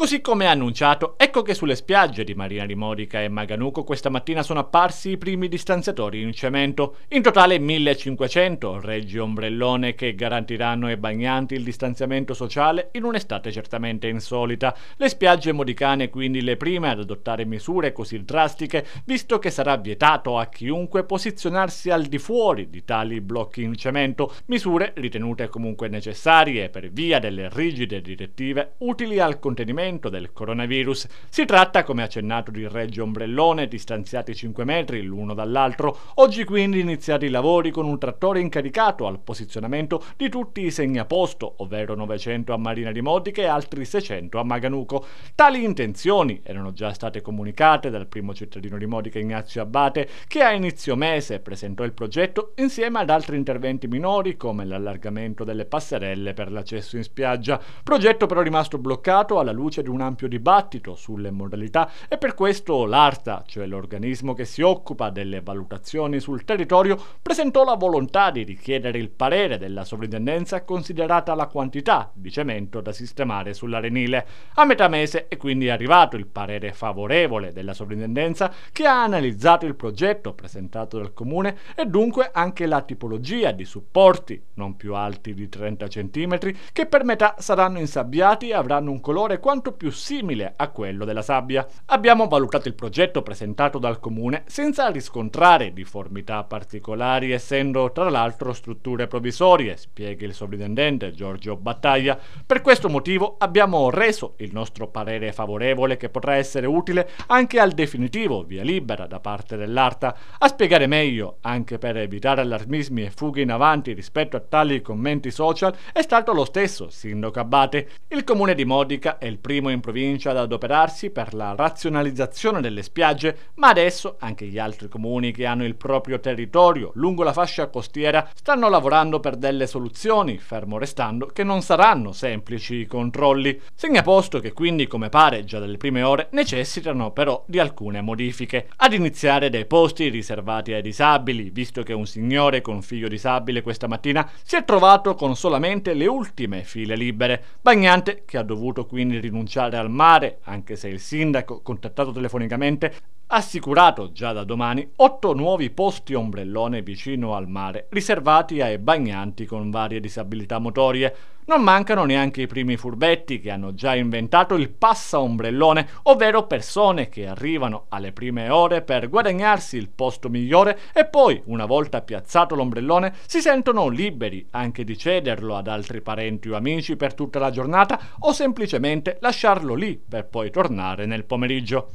Così come annunciato, ecco che sulle spiagge di Marina di Modica e Maganuco questa mattina sono apparsi i primi distanziatori in cemento, in totale 1500 reggi ombrellone che garantiranno ai bagnanti il distanziamento sociale in un'estate certamente insolita. Le spiagge modicane quindi le prime ad adottare misure così drastiche, visto che sarà vietato a chiunque posizionarsi al di fuori di tali blocchi in cemento, misure ritenute comunque necessarie per via delle rigide direttive utili al contenimento contenimento del coronavirus. Si tratta, come accennato, di reggi ombrellone distanziati 5 metri l'uno dall'altro. Oggi quindi iniziati i lavori con un trattore incaricato al posizionamento di tutti i segnaposto, ovvero 900 a Marina di Modica e altri 600 a Maganuco. Tali intenzioni erano già state comunicate dal primo cittadino di Modica Ignazio Abbate, che a inizio mese presentò il progetto insieme ad altri interventi minori come l'allargamento delle passerelle per l'accesso in spiaggia, progetto però rimasto bloccato alla luce luce di un ampio dibattito sulle modalità e per questo l'ARTA, cioè l'organismo che si occupa delle valutazioni sul territorio, presentò la volontà di richiedere il parere della sovrintendenza considerata la quantità di cemento da sistemare sull'arenile. A metà mese è quindi arrivato il parere favorevole della sovrintendenza che ha analizzato il progetto presentato dal comune e dunque anche la tipologia di supporti non più alti di 30 cm che per metà saranno insabbiati e avranno un colore quanto quanto più simile a quello della sabbia. Abbiamo valutato il progetto presentato dal comune senza riscontrare difformità particolari, essendo tra l'altro strutture provvisorie, spiega il sovrintendente Giorgio Battaglia. Per questo motivo abbiamo reso il nostro parere favorevole che potrà essere utile anche al definitivo via libera da parte dell'ARTA. A spiegare meglio, anche per evitare allarmismi e fughe in avanti rispetto a tali commenti social, è stato lo stesso sindaco Abate. Il comune di Modica è il primo primo in provincia ad adoperarsi per la razionalizzazione delle spiagge, ma adesso anche gli altri comuni che hanno il proprio territorio lungo la fascia costiera stanno lavorando per delle soluzioni, fermo restando che non saranno semplici i controlli. Segnaposto che quindi, come pare già dalle prime ore, necessitano però di alcune modifiche, ad iniziare dai posti riservati ai disabili, visto che un signore con figlio disabile questa mattina si è trovato con solamente le ultime file libere, bagnante che ha dovuto quindi rinunciare rinunciare al mare, anche se il sindaco, contattato telefonicamente, ha assicurato già da domani otto nuovi posti ombrellone vicino al mare, riservati ai bagnanti con varie disabilità motorie. Non mancano neanche i primi furbetti che hanno già inventato il passa ombrellone, ovvero persone che arrivano alle prime ore per guadagnarsi il posto migliore e poi, una volta piazzato l'ombrellone, si sentono liberi anche di cederlo ad altri parenti o amici per tutta la giornata o semplicemente la lasciarlo lì per poi tornare nel pomeriggio.